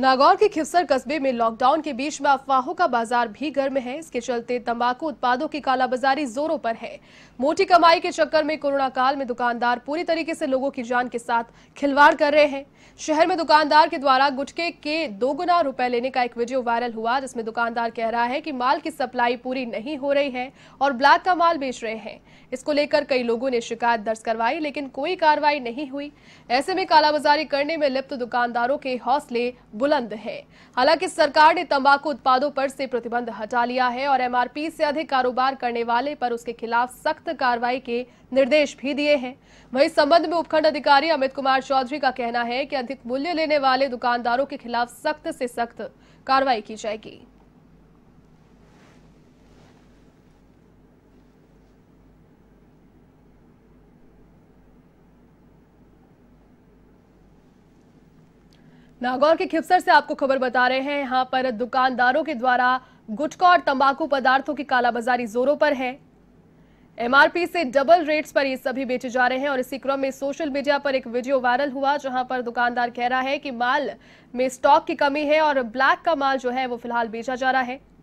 नागौर के खिवसर कस्बे में लॉकडाउन के बीच में अफवाहों का बाजार भी गर्म है इसके चलते तंबाकू उत्पादों की कालाबाजारी जोरों पर है मोटी कमाई के चक्कर में कोरोना काल में दुकानदार पूरी तरीके से लोगों की जान के साथ खिलवाड़ कर रहे हैं शहर में दुकानदार के द्वारा गुटके के दोगुना रुपए लेने का एक वीडियो वायरल हुआ जिसमें दुकानदार कह रहा है कि माल की सप्लाई पूरी नहीं हो रही है और ब्लैक का माल बेच रहे हैं इसको लेकर कई लोगों ने शिकायत दर्ज करवाई लेकिन कोई कार्रवाई नहीं हुई ऐसे में कालाबाजारी करने में लिप्त दुकानदारों के हौसले बुलंद है हालांकि सरकार ने तंबाकू उत्पादों पर से प्रतिबंध हटा लिया है और एमआरपी से अधिक कारोबार करने वाले पर उसके खिलाफ सख्त कार्रवाई के निर्देश भी दिए हैं वहीं संबंध में उपखंड अधिकारी अमित कुमार चौधरी का कहना है कि अधिक मूल्य लेने वाले दुकानदारों के खिलाफ सख्त से सख्त कार्रवाई की जाएगी नागौर के खिपसर से आपको खबर बता रहे हैं यहाँ पर दुकानदारों के द्वारा गुटखा और तंबाकू पदार्थों की कालाबाजारी जोरों पर है एमआरपी से डबल रेट्स पर ये सभी बेचे जा रहे हैं और इसी क्रम में सोशल मीडिया पर एक वीडियो वायरल हुआ जहां पर दुकानदार कह रहा है कि माल में स्टॉक की कमी है और ब्लैक का माल जो है वो फिलहाल बेचा जा रहा है